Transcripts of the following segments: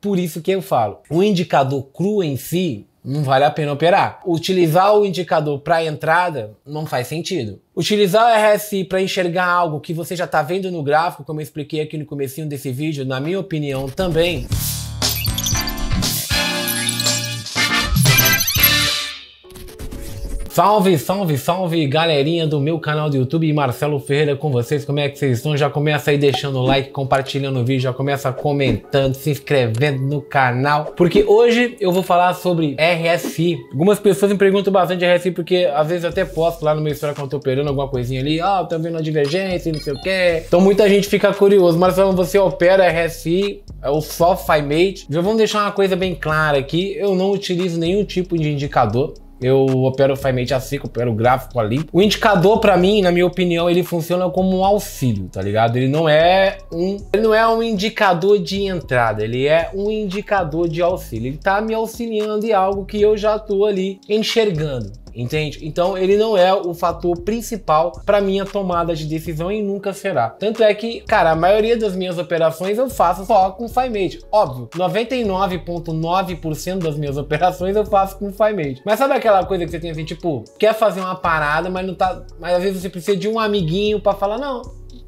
Por isso que eu falo, o indicador cru em si não vale a pena operar. Utilizar o indicador para entrada não faz sentido. Utilizar o RSI para enxergar algo que você já está vendo no gráfico, como eu expliquei aqui no comecinho desse vídeo, na minha opinião também, Salve, salve, salve, galerinha do meu canal do YouTube, Marcelo Ferreira com vocês, como é que vocês estão? Já começa aí deixando o like, compartilhando o vídeo, já começa comentando, se inscrevendo no canal, porque hoje eu vou falar sobre RSI. Algumas pessoas me perguntam bastante RSI, porque às vezes eu até posto lá no meu história quando eu tô operando alguma coisinha ali, ah, oh, tá vendo a divergência, não sei o que. Então muita gente fica curioso, Marcelo, você opera RSI, é o Sofimate. Já vamos deixar uma coisa bem clara aqui, eu não utilizo nenhum tipo de indicador, eu opero Firemate assim, eu opero gráfico ali. O indicador, para mim, na minha opinião, ele funciona como um auxílio, tá ligado? Ele não é um, ele não é um indicador de entrada, ele é um indicador de auxílio. Ele tá me auxiliando em algo que eu já tô ali enxergando. Entende? Então ele não é o fator principal para minha tomada de decisão e nunca será. Tanto é que, cara, a maioria das minhas operações eu faço só com FiMate. Óbvio, 99,9% das minhas operações eu faço com FiMate. Mas sabe aquela coisa que você tem assim, tipo, quer fazer uma parada, mas não tá. Mas às vezes você precisa de um amiguinho para falar, não,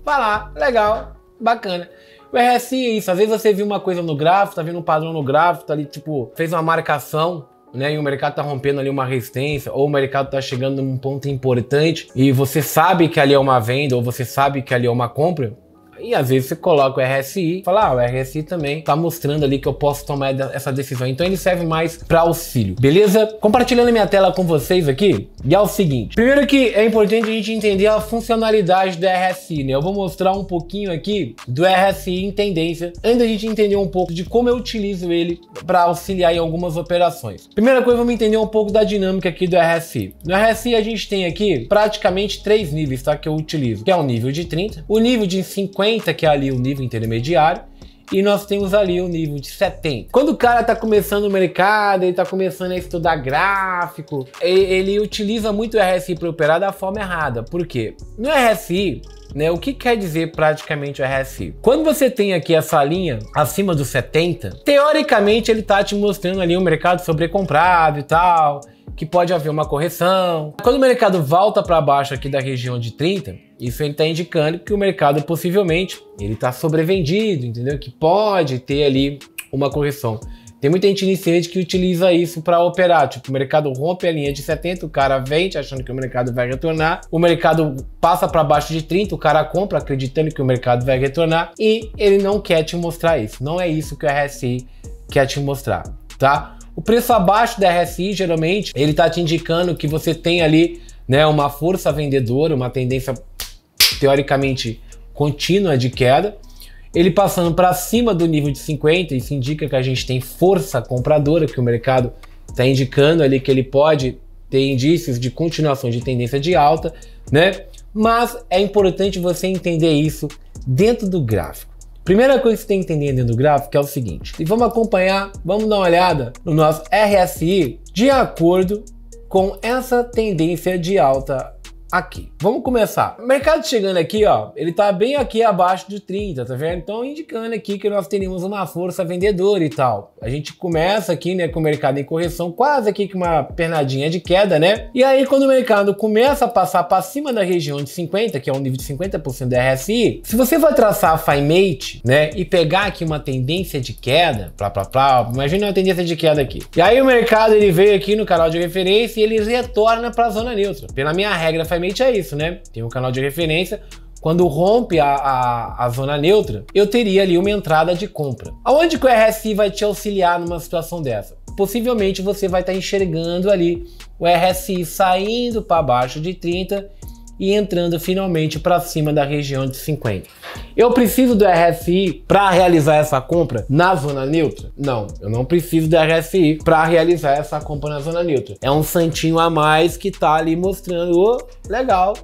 vai lá, legal, bacana. O RSI é isso, às vezes você viu uma coisa no gráfico, tá vendo um padrão no gráfico, tá ali, tipo, fez uma marcação, né, e o mercado está rompendo ali uma resistência, ou o mercado está chegando num ponto importante e você sabe que ali é uma venda, ou você sabe que ali é uma compra, e às vezes você coloca o RSI e fala, ah, o RSI também tá mostrando ali que eu posso tomar essa decisão. Então ele serve mais para auxílio, beleza? Compartilhando minha tela com vocês aqui, e é o seguinte. Primeiro que é importante a gente entender a funcionalidade do RSI, né? Eu vou mostrar um pouquinho aqui do RSI em tendência, antes da gente entender um pouco de como eu utilizo ele para auxiliar em algumas operações. Primeira coisa, vamos entender um pouco da dinâmica aqui do RSI. No RSI a gente tem aqui praticamente três níveis, tá? Que eu utilizo, que é o nível de 30, o nível de 50 50, que é ali o nível intermediário, e nós temos ali o nível de 70. Quando o cara está começando o mercado, ele está começando a estudar gráfico, ele, utiliza muito o RSI para operar da forma errada. Por quê? No RSI, né, o que quer dizer praticamente o RSI? Quando você tem aqui essa linha acima dos 70, teoricamente ele está te mostrando ali um mercado sobrecomprado e tal, que pode haver uma correção. Quando o mercado volta para baixo aqui da região de 30, isso ele está indicando que o mercado possivelmente ele está sobrevendido, entendeu? Que pode ter ali uma correção. Tem muita gente iniciante que utiliza isso para operar. Tipo, o mercado rompe a linha de 70, o cara vende achando que o mercado vai retornar. O mercado passa para baixo de 30, o cara compra acreditando que o mercado vai retornar. E ele não quer te mostrar isso. Não é isso que o RSI quer te mostrar, tá? O preço abaixo da RSI, geralmente, ele está te indicando que você tem ali né, uma força vendedora, uma tendência teoricamente contínua de queda. Ele passando para cima do nível de 50, isso indica que a gente tem força compradora, que o mercado está indicando ali que ele pode ter indícios de continuação de tendência de alta, né? Mas é importante você entender isso dentro do gráfico. Primeira coisa que você tem que entender dentro do gráfico é o seguinte, e vamos acompanhar, vamos dar uma olhada no nosso RSI de acordo com essa tendência de alta aqui. Vamos começar. O mercado chegando aqui, ó, ele tá bem aqui abaixo de 30, tá vendo? Então indicando aqui que nós teríamos uma força vendedora e tal. A gente começa aqui, né, com o mercado em correção, quase aqui com uma pernadinha de queda, né? E aí quando o mercado começa a passar para cima da região de 50, que é um nível de 50% do RSI, se você for traçar a FIMATE, né, e pegar aqui uma tendência de queda, plá plá plá, imagina uma tendência de queda aqui. E aí o mercado ele veio aqui no canal de referência e ele retorna para a zona neutra. Pela minha regra FIMATE, basicamente é isso, né? Tem um canal de referência. Quando rompe a, a, a zona neutra, eu teria ali uma entrada de compra. Aonde que o RSI vai te auxiliar numa situação dessa? Possivelmente você vai estar tá enxergando ali o RSI saindo para baixo de 30 e entrando finalmente para cima da região de 50. Eu preciso do RSI para realizar essa compra na zona neutra? Não, eu não preciso do RSI para realizar essa compra na zona neutra. É um santinho a mais que tá ali mostrando, oh, legal,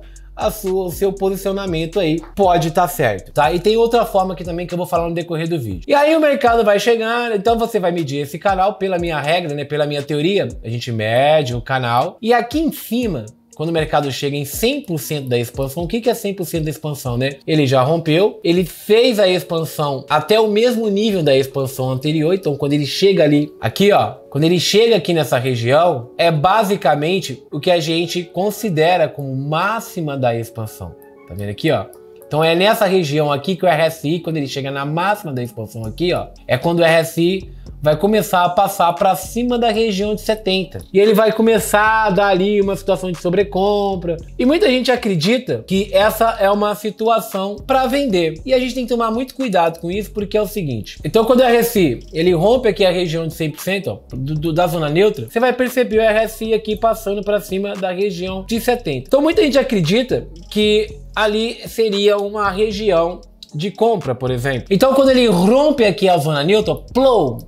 sua, o seu posicionamento aí pode estar tá certo, tá? E tem outra forma aqui também que eu vou falar no decorrer do vídeo. E aí o mercado vai chegando, então você vai medir esse canal pela minha regra, né? Pela minha teoria, a gente mede o canal. E aqui em cima quando o mercado chega em 100% da expansão, o que, que é 100% da expansão, né? Ele já rompeu, ele fez a expansão até o mesmo nível da expansão anterior, então quando ele chega ali, aqui ó, quando ele chega aqui nessa região, é basicamente o que a gente considera como máxima da expansão. Tá vendo aqui ó? Então é nessa região aqui que o RSI, quando ele chega na máxima da expansão aqui, ó, é quando o RSI vai começar a passar para cima da região de 70. E ele vai começar a dar ali uma situação de sobrecompra. E muita gente acredita que essa é uma situação para vender. E a gente tem que tomar muito cuidado com isso, porque é o seguinte. Então, quando o é RSI, ele rompe aqui a região de 100%, ó, do, do, da zona neutra, você vai perceber o RSI aqui passando para cima da região de 70. Então, muita gente acredita que ali seria uma região de compra, por exemplo. Então, quando ele rompe aqui a zona neutra, plou,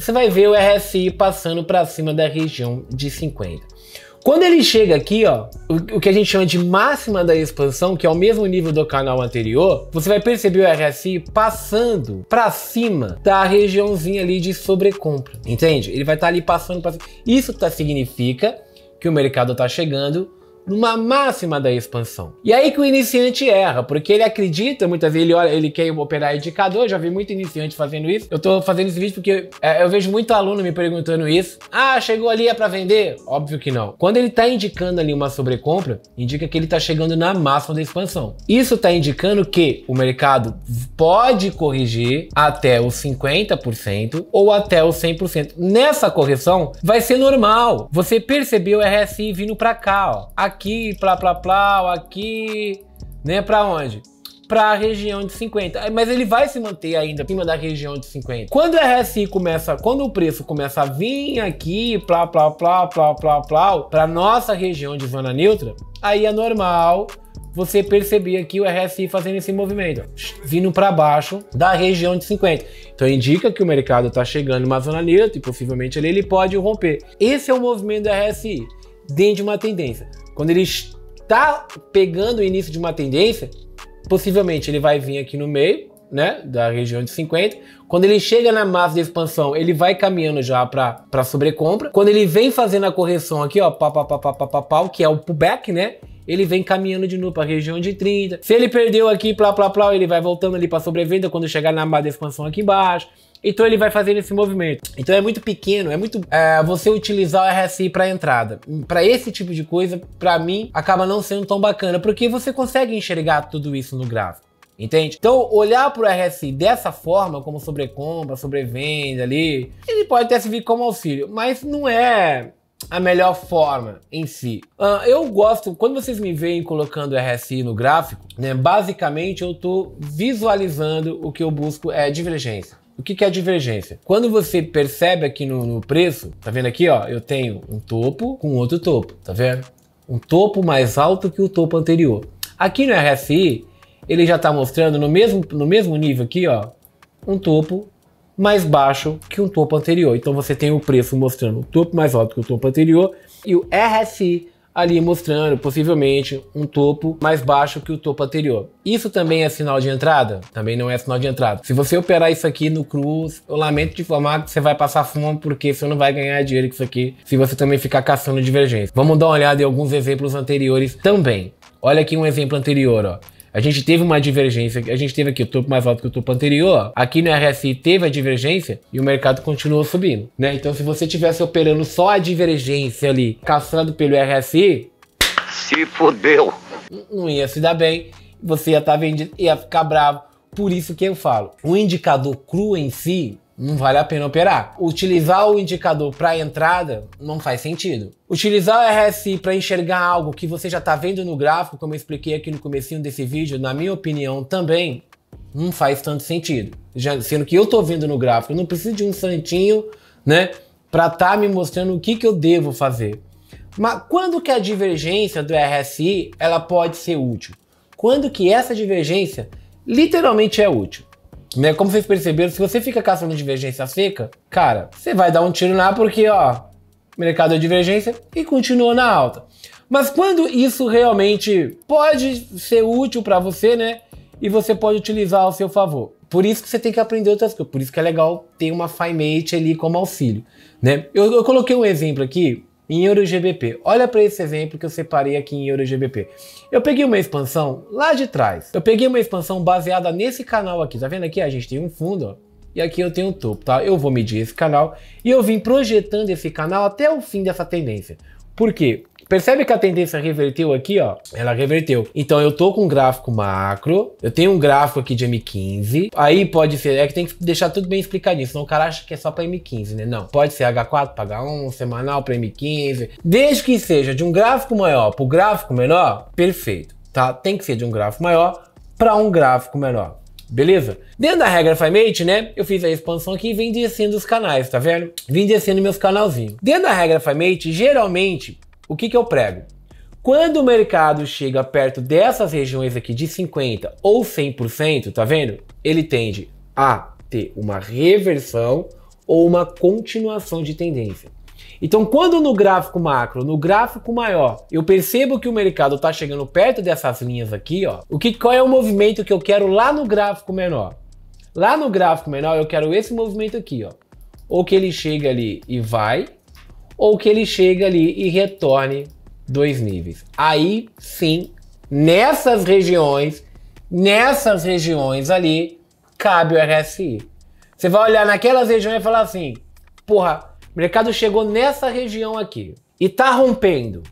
você vai ver o RSI passando para cima da região de 50. Quando ele chega aqui, ó, o que a gente chama de máxima da expansão, que é o mesmo nível do canal anterior, você vai perceber o RSI passando para cima da regiãozinha ali de sobrecompra, entende? Ele vai estar tá ali passando para Isso tá, significa que o mercado está chegando numa máxima da expansão. E aí que o iniciante erra, porque ele acredita, muitas vezes ele olha, ele quer operar indicador, já vi muito iniciante fazendo isso. Eu tô fazendo esse vídeo porque é, eu vejo muito aluno me perguntando isso. Ah, chegou ali é para vender? Óbvio que não. Quando ele tá indicando ali uma sobrecompra, indica que ele tá chegando na máxima da expansão. Isso tá indicando que o mercado pode corrigir até os 50% ou até os 100%. Nessa correção vai ser normal. Você percebeu o é RSI vindo para cá, ó. Aqui aqui, plá, plá, plá, aqui, né? Para onde? Para a região de 50. Mas ele vai se manter ainda acima da região de 50. Quando o RSI começa, quando o preço começa a vir aqui, plá, plá, plá, plá, plá, plá, para nossa região de zona neutra, aí é normal você perceber aqui o RSI fazendo esse movimento, vindo para baixo da região de 50. Então indica que o mercado está chegando uma zona neutra e possivelmente ele, ele pode romper. Esse é o movimento do RSI dentro de uma tendência. Quando ele está pegando o início de uma tendência, possivelmente ele vai vir aqui no meio, né, da região de 50. Quando ele chega na massa de expansão, ele vai caminhando já para sobrecompra. Quando ele vem fazendo a correção aqui, ó, pá, pá, que é o pullback, né? Ele vem caminhando de novo para a região de 30. Se ele perdeu aqui, plá, plá, plá, ele vai voltando ali para sobrevenda quando chegar na massa de expansão aqui embaixo. Então ele vai fazer esse movimento. Então é muito pequeno, é muito é, você utilizar o RSI para entrada. Para esse tipo de coisa, para mim, acaba não sendo tão bacana, porque você consegue enxergar tudo isso no gráfico. Entende? Então, olhar para o RSI dessa forma, como sobrecompra, sobrevenda ali, ele pode até servir como auxílio, mas não é a melhor forma em si. Uh, eu gosto, quando vocês me veem colocando RSI no gráfico, né, basicamente eu estou visualizando o que eu busco é divergência. O que, que é a divergência? Quando você percebe aqui no, no preço, tá vendo aqui, ó, eu tenho um topo com outro topo, tá vendo? Um topo mais alto que o topo anterior. Aqui no RSI, ele já está mostrando no mesmo, no mesmo nível aqui, ó, um topo mais baixo que um topo anterior. Então você tem o preço mostrando o topo mais alto que o topo anterior e o RSI ali mostrando possivelmente um topo mais baixo que o topo anterior. Isso também é sinal de entrada? Também não é sinal de entrada. Se você operar isso aqui no cruz, eu lamento te informar que você vai passar fome porque você não vai ganhar dinheiro com isso aqui se você também ficar caçando divergência. Vamos dar uma olhada em alguns exemplos anteriores também. Olha aqui um exemplo anterior, ó. A gente teve uma divergência, a gente teve aqui o topo mais alto que o topo anterior, aqui no RSI teve a divergência e o mercado continuou subindo, né? Então se você estivesse operando só a divergência ali, caçando pelo RSI, se fudeu. Não ia se dar bem, você ia estar tá vendido, ia ficar bravo. Por isso que eu falo, o indicador cru em si, não vale a pena operar. Utilizar o indicador para entrada não faz sentido. Utilizar o RSI para enxergar algo que você já está vendo no gráfico, como eu expliquei aqui no comecinho desse vídeo, na minha opinião também não faz tanto sentido. Já, sendo que eu estou vendo no gráfico, eu não preciso de um santinho, né, para estar tá me mostrando o que que eu devo fazer. Mas quando que a divergência do RSI ela pode ser útil? Quando que essa divergência literalmente é útil? Né? Como vocês perceberam, se você fica caçando divergência seca, cara, você vai dar um tiro na porque, ó, mercado é divergência e continua na alta. Mas quando isso realmente pode ser útil para você, né? E você pode utilizar ao seu favor. Por isso que você tem que aprender outras coisas. Por isso que é legal ter uma FiMate ali como auxílio, né? Eu, eu coloquei um exemplo aqui em euros GBP. Olha para esse exemplo que eu separei aqui em euros GBP. Eu peguei uma expansão lá de trás. Eu peguei uma expansão baseada nesse canal aqui. Tá vendo aqui? A gente tem um fundo, ó e aqui eu tenho um topo, tá? Eu vou medir esse canal e eu vim projetando esse canal até o fim dessa tendência. Por quê? Percebe que a tendência reverteu aqui, ó? Ela reverteu. Então eu tô com um gráfico macro, eu tenho um gráfico aqui de M15, aí pode ser, é que tem que deixar tudo bem explicadinho, senão o cara acha que é só pra M15, né? Não, pode ser H4 pra H1, semanal pra M15, desde que seja de um gráfico maior pro gráfico menor, perfeito, tá? Tem que ser de um gráfico maior para um gráfico menor. Beleza? Dentro da regra FiMate, né? Eu fiz a expansão aqui e vim assim descendo os canais, tá vendo? Vim assim descendo meus canalzinhos. Dentro da regra FiMate, geralmente o que, que eu prego? Quando o mercado chega perto dessas regiões aqui de 50 ou 100%, tá vendo? Ele tende a ter uma reversão ou uma continuação de tendência. Então, quando no gráfico macro, no gráfico maior, eu percebo que o mercado está chegando perto dessas linhas aqui, ó, o que qual é o movimento que eu quero lá no gráfico menor? Lá no gráfico menor eu quero esse movimento aqui, ó. Ou que ele chega ali e vai, ou que ele chegue ali e retorne dois níveis. Aí sim, nessas regiões, nessas regiões ali, cabe o RSI. Você vai olhar naquelas regiões e falar assim: porra, o mercado chegou nessa região aqui e tá rompendo.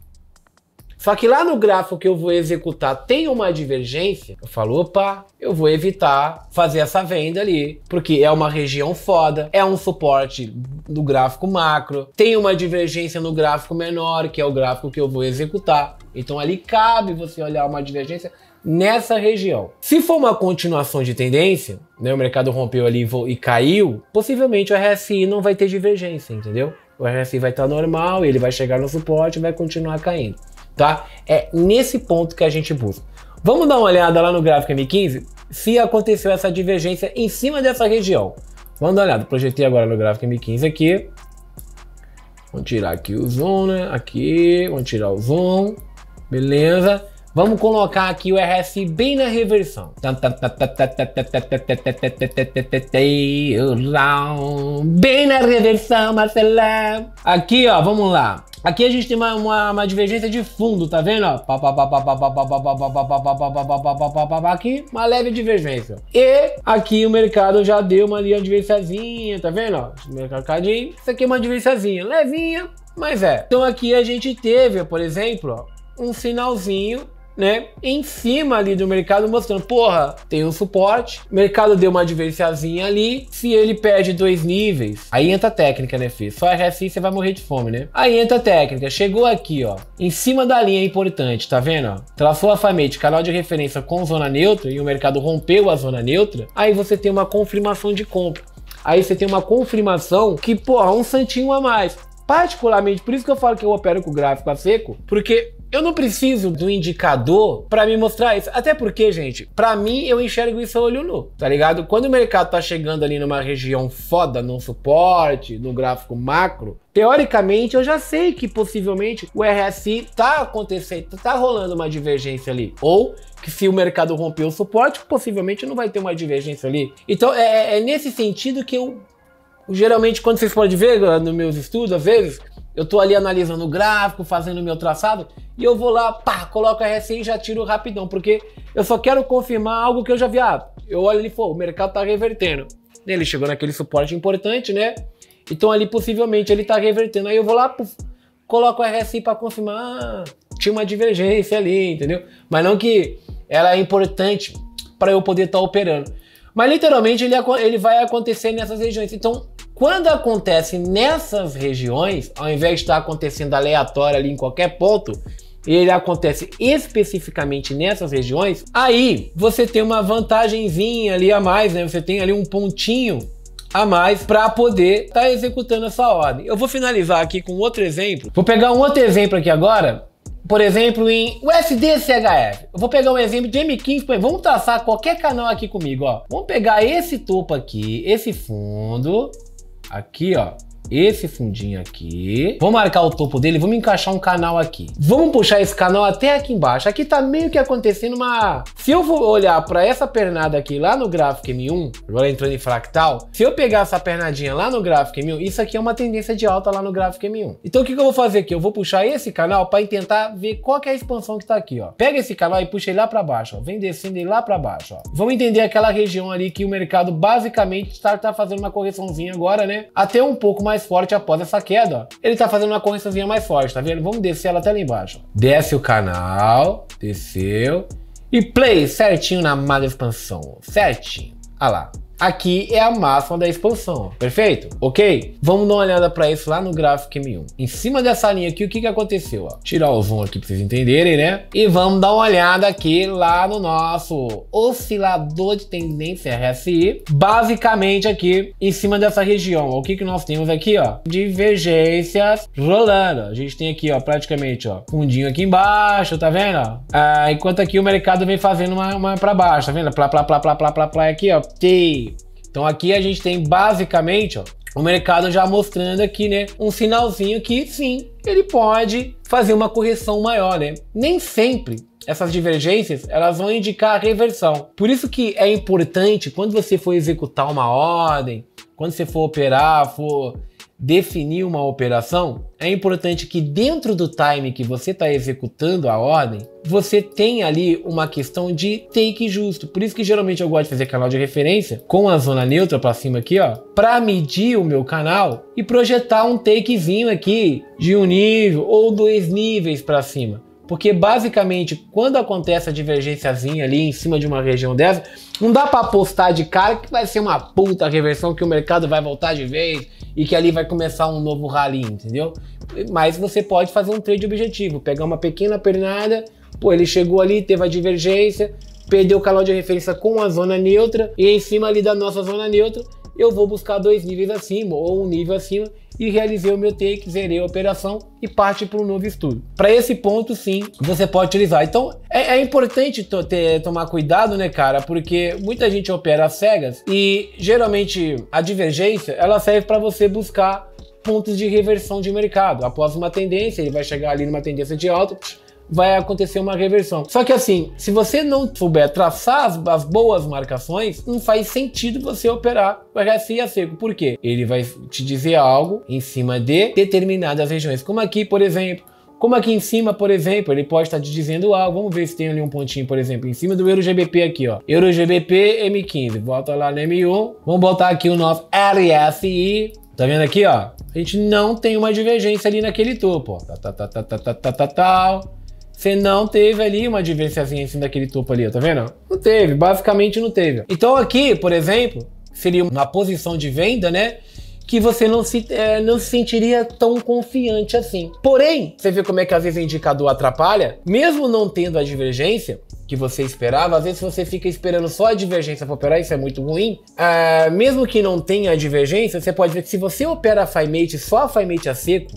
Só que lá no gráfico que eu vou executar tem uma divergência, eu falo, opa, eu vou evitar fazer essa venda ali, porque é uma região foda, é um suporte no gráfico macro, tem uma divergência no gráfico menor, que é o gráfico que eu vou executar. Então ali cabe você olhar uma divergência nessa região. Se for uma continuação de tendência, né, o mercado rompeu ali e caiu, possivelmente o RSI não vai ter divergência, entendeu? O RSI vai estar tá normal, ele vai chegar no suporte e vai continuar caindo tá? É nesse ponto que a gente busca. Vamos dar uma olhada lá no gráfico M15 se aconteceu essa divergência em cima dessa região. Vamos dar uma olhada. Projetei agora no gráfico M15 aqui. Vamos tirar aqui o zoom, né? Aqui, vamos tirar o zoom. Beleza? Vamos colocar aqui o RS bem na reversão. Bem na reversão, Marcelo. Aqui, ó, vamos lá. Aqui a gente tem uma, uma, uma, divergência de fundo, tá vendo? Aqui, uma leve divergência. E aqui o mercado já deu uma ali, uma divergênciazinha, tá vendo? O mercado cadinho. Isso aqui é uma divergênciazinha, levinha, mas é. Então aqui a gente teve, por exemplo, um sinalzinho né, em cima ali do mercado, mostrando, porra, tem um suporte, o mercado deu uma adversazinha ali, se ele perde dois níveis, aí entra a técnica, né, filho? Só assim você vai morrer de fome, né? Aí entra a técnica, chegou aqui, ó, em cima da linha é importante, tá vendo, ó? Traçou a famete, canal de referência com zona neutra, e o mercado rompeu a zona neutra, aí você tem uma confirmação de compra. Aí você tem uma confirmação que, porra, um santinho a mais particularmente, por isso que eu falo que eu opero com o gráfico a seco, porque eu não preciso do indicador para me mostrar isso. Até porque, gente, para mim eu enxergo isso a olho nu, tá ligado? Quando o mercado tá chegando ali numa região foda, num suporte, no gráfico macro, teoricamente eu já sei que possivelmente o RSI tá acontecendo, tá rolando uma divergência ali. Ou que se o mercado romper o suporte, possivelmente não vai ter uma divergência ali. Então é, é, é nesse sentido que eu geralmente quando vocês podem ver nos meus estudos, às vezes, eu tô ali analisando o gráfico, fazendo o meu traçado, e eu vou lá, pá, coloco a RSI e já tiro rapidão, porque eu só quero confirmar algo que eu já vi. Ah, eu olho ali, pô, o mercado tá revertendo. Ele chegou naquele suporte importante, né? Então ali possivelmente ele tá revertendo. Aí eu vou lá, puf, coloco a RSI para confirmar. Ah, tinha uma divergência ali, entendeu? Mas não que ela é importante para eu poder estar tá operando. Mas literalmente ele, ele vai acontecer nessas regiões. Então quando acontece nessas regiões, ao invés de estar acontecendo aleatório ali em qualquer ponto, ele acontece especificamente nessas regiões, aí você tem uma vantagemzinha ali a mais, né? Você tem ali um pontinho a mais para poder estar tá executando essa ordem. Eu vou finalizar aqui com outro exemplo. Vou pegar um outro exemplo aqui agora, por exemplo, em CHF. Eu vou pegar um exemplo de M15, vamos traçar qualquer canal aqui comigo, ó. Vamos pegar esse topo aqui, esse fundo, Aqui, ó, esse fundinho aqui. Vou marcar o topo dele, vamos encaixar um canal aqui. Vamos puxar esse canal até aqui embaixo. Aqui tá meio que acontecendo uma... Se eu vou olhar para essa pernada aqui lá no gráfico M1, agora entrando em fractal, se eu pegar essa pernadinha lá no gráfico M1, isso aqui é uma tendência de alta lá no gráfico M1. Então o que, que eu vou fazer aqui? Eu vou puxar esse canal para tentar ver qual é a expansão que tá aqui, ó. Pega esse canal e puxa ele lá para baixo, ó. Vem descendo ele lá para baixo, ó. Vamos entender aquela região ali que o mercado basicamente está tá fazendo uma correçãozinha agora, né? Até um pouco mais mais forte após essa queda. Ó. Ele tá fazendo uma correçãozinha mais forte, tá vendo? Vamos descer ela até lá embaixo. Desce o canal, desceu. E play certinho na mala expansão, certinho. Ah lá, Aqui é a máxima da expulsão, perfeito? Ok? Vamos dar uma olhada para isso lá no gráfico M1. Em cima dessa linha aqui, o que, que aconteceu? Ó? Tirar o zoom aqui para vocês entenderem, né? E vamos dar uma olhada aqui lá no nosso oscilador de tendência RSI. Basicamente aqui em cima dessa região, ó, o que, que nós temos aqui? ó? Divergências rolando. A gente tem aqui ó, praticamente ó, fundinho aqui embaixo, tá vendo? Ah, enquanto aqui o mercado vem fazendo uma, uma para baixo, tá vendo? Plá, plá, plá, plá, plá, plá, plá, é aqui ó. Tei. Então aqui a gente tem basicamente, ó, o mercado já mostrando aqui, né, um sinalzinho que sim, ele pode fazer uma correção maior, né? Nem sempre essas divergências elas vão indicar a reversão. Por isso que é importante quando você for executar uma ordem, quando você for operar, for definir uma operação, é importante que dentro do time que você está executando a ordem, você tem ali uma questão de take justo. Por isso que geralmente eu gosto de fazer canal de referência com a zona neutra para cima aqui, ó, para medir o meu canal e projetar um takezinho aqui de um nível ou dois níveis para cima. Porque basicamente, quando acontece a divergênciazinha ali em cima de uma região dessa, não dá para apostar de cara que vai ser uma puta reversão, que o mercado vai voltar de vez e que ali vai começar um novo rally, entendeu? Mas você pode fazer um trade objetivo, pegar uma pequena pernada, pô, ele chegou ali, teve a divergência, perdeu o canal de referência com a zona neutra e em cima ali da nossa zona neutra, eu vou buscar dois níveis acima ou um nível acima e realizei o meu take, zerei a operação e parte para um novo estudo. Para esse ponto, sim, você pode utilizar. Então, é, é importante ter, tomar cuidado, né, cara? Porque muita gente opera às cegas e geralmente a divergência ela serve para você buscar pontos de reversão de mercado. Após uma tendência, ele vai chegar ali numa tendência de alta vai acontecer uma reversão. Só que assim, se você não souber traçar as, as boas marcações, não faz sentido você operar o RSI a seco. Por quê? Ele vai te dizer algo em cima de determinadas regiões, como aqui, por exemplo. Como aqui em cima, por exemplo, ele pode estar te dizendo algo. vamos ver se tem ali um pontinho, por exemplo, em cima do EuroGBP aqui, ó. EuroGBP M15. Bota lá no M1. Vamos botar aqui o nosso RSI. Tá vendo aqui, ó? A gente não tem uma divergência ali naquele topo, ó. Tá, tá, tá, tá, tá, tá, tá, tá, tá você não teve ali uma divergência assim daquele topo ali, tá vendo? Não teve, basicamente não teve. Então aqui, por exemplo, seria uma posição de venda, né? Que você não se, é, não se sentiria tão confiante assim. Porém, você vê como é que às vezes o indicador atrapalha? Mesmo não tendo a divergência, que você esperava. Às vezes você fica esperando só a divergência para operar, isso é muito ruim. Ah, mesmo que não tenha a divergência, você pode ver que se você opera a FIMATE, só a FIMATE a seco,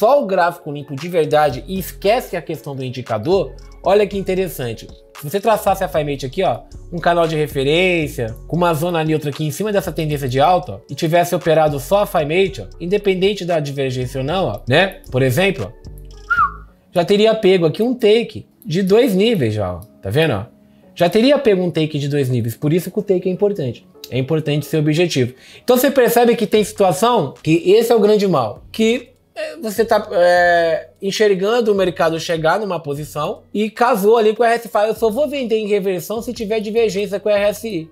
só o gráfico limpo de verdade e esquece a questão do indicador, olha que interessante. Se você traçasse a FiMate aqui, ó, um canal de referência, com uma zona neutra aqui em cima dessa tendência de alta, ó, e tivesse operado só a FiMate, ó, independente da divergência ou não, ó, né? Por exemplo, ó, já teria pego aqui um take de dois níveis já, ó, tá vendo? Ó? Já teria pego um take de dois níveis, por isso que o take é importante. É importante ser objetivo. Então você percebe que tem situação que esse é o grande mal, que você está é, enxergando o mercado chegar numa posição e casou ali com o RSI. Fala, eu só vou vender em reversão se tiver divergência com o RSI.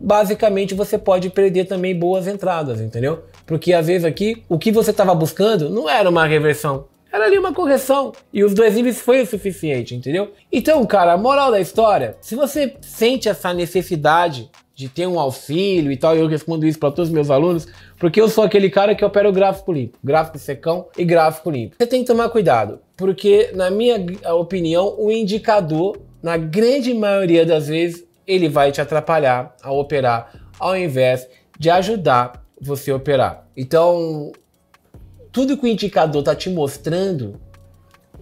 Basicamente, você pode perder também boas entradas, entendeu? Porque às vezes aqui, o que você estava buscando não era uma reversão, era ali uma correção. E os dois níveis foi o suficiente, entendeu? Então, cara, a moral da história, se você sente essa necessidade de ter um auxílio e tal, e eu respondo isso para todos os meus alunos, porque eu sou aquele cara que opera o gráfico limpo, gráfico secão e gráfico limpo. Você tem que tomar cuidado, porque na minha opinião, o indicador, na grande maioria das vezes, ele vai te atrapalhar a operar, ao invés de ajudar você a operar. Então, tudo que o indicador está te mostrando,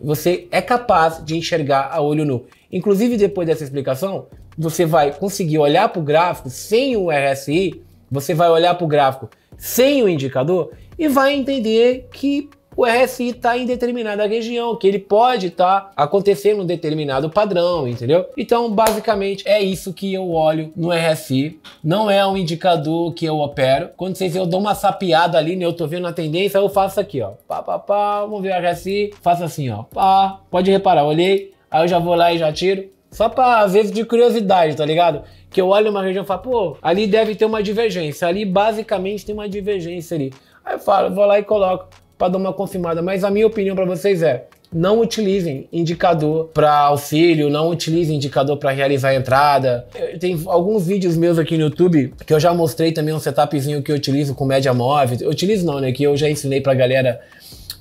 você é capaz de enxergar a olho nu. Inclusive, depois dessa explicação, você vai conseguir olhar para o gráfico sem o RSI, você vai olhar para o gráfico sem o indicador e vai entender que o RSI está em determinada região, que ele pode estar tá acontecendo um determinado padrão, entendeu? Então, basicamente, é isso que eu olho no RSI. Não é um indicador que eu opero. Quando vocês eu dou uma sapiada ali, né? Eu tô vendo a tendência, eu faço aqui, ó. Pá, pá, pá, vamos ver o RSI. Faço assim, ó. Pá, pode reparar, olhei. Aí eu já vou lá e já tiro. Só pra, às vezes, de curiosidade, tá ligado? Que eu olho uma região e falo, pô, ali deve ter uma divergência. Ali, basicamente, tem uma divergência ali. Aí eu falo, vou lá e coloco para dar uma confirmada. Mas a minha opinião para vocês é, não utilizem indicador para auxílio, não utilizem indicador para realizar a entrada. Tem alguns vídeos meus aqui no YouTube que eu já mostrei também um setupzinho que eu utilizo com média móvel. Eu utilizo não, né? Que eu já ensinei pra galera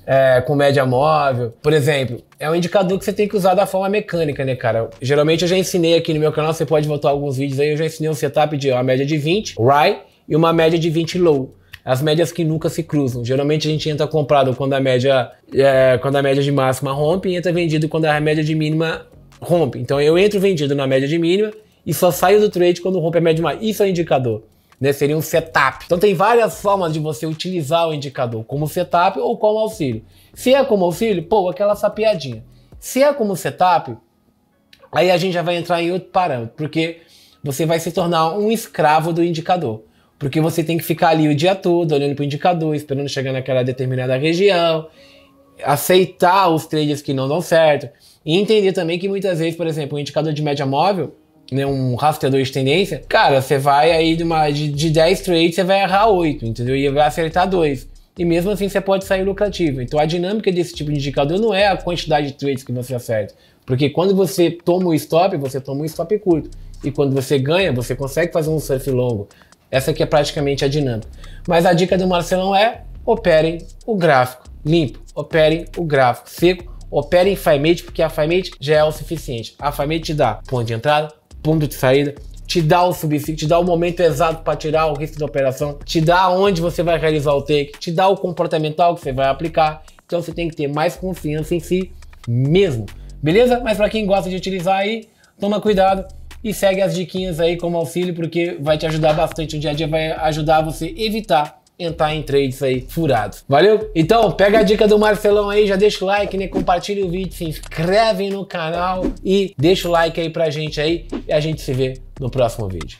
é, com média móvel, por exemplo, é um indicador que você tem que usar da forma mecânica, né, cara? Geralmente eu já ensinei aqui no meu canal, você pode voltar alguns vídeos aí, eu já ensinei um setup de uma média de 20 RAI e uma média de 20 low. As médias que nunca se cruzam. Geralmente a gente entra comprado quando a média, é, quando a média de máxima rompe e entra vendido quando a média de mínima rompe. Então eu entro vendido na média de mínima e só saio do trade quando rompe a média de máxima. Isso é um indicador né? Seria um setup. Então tem várias formas de você utilizar o indicador, como setup ou como auxílio. Se é como auxílio, pô, aquela sapiadinha. Se é como setup, aí a gente já vai entrar em outro parâmetro, porque você vai se tornar um escravo do indicador. Porque você tem que ficar ali o dia todo olhando para o indicador, esperando chegar naquela determinada região, aceitar os trades que não dão certo. E entender também que muitas vezes, por exemplo, o indicador de média móvel, né, um rastreador de tendência, cara, você vai aí de, uma, de, de 10 trades, você vai errar 8, entendeu? E vai acertar 2. E mesmo assim você pode sair lucrativo. Então a dinâmica desse tipo de indicador não é a quantidade de trades que você acerta. Porque quando você toma o stop, você toma um stop curto. E quando você ganha, você consegue fazer um surf longo. Essa aqui é praticamente a dinâmica. Mas a dica do Marcelão é operem o gráfico limpo, operem o gráfico seco, operem FIMATE, porque a FIMATE já é o suficiente. A FIMATE te dá ponto de entrada, ponto de saída, te dá o subsídio, te dá o momento exato para tirar o risco da operação, te dá onde você vai realizar o take, te dá o comportamental que você vai aplicar. Então você tem que ter mais confiança em si mesmo. Beleza? Mas para quem gosta de utilizar aí, toma cuidado e segue as diquinhas aí como auxílio, porque vai te ajudar bastante. O dia a dia vai ajudar você evitar entrar em trades aí furado. Valeu? Então, pega a dica do Marcelão aí, já deixa o like, né? Compartilha o vídeo, se inscreve no canal e deixa o like aí pra gente aí e a gente se vê no próximo vídeo.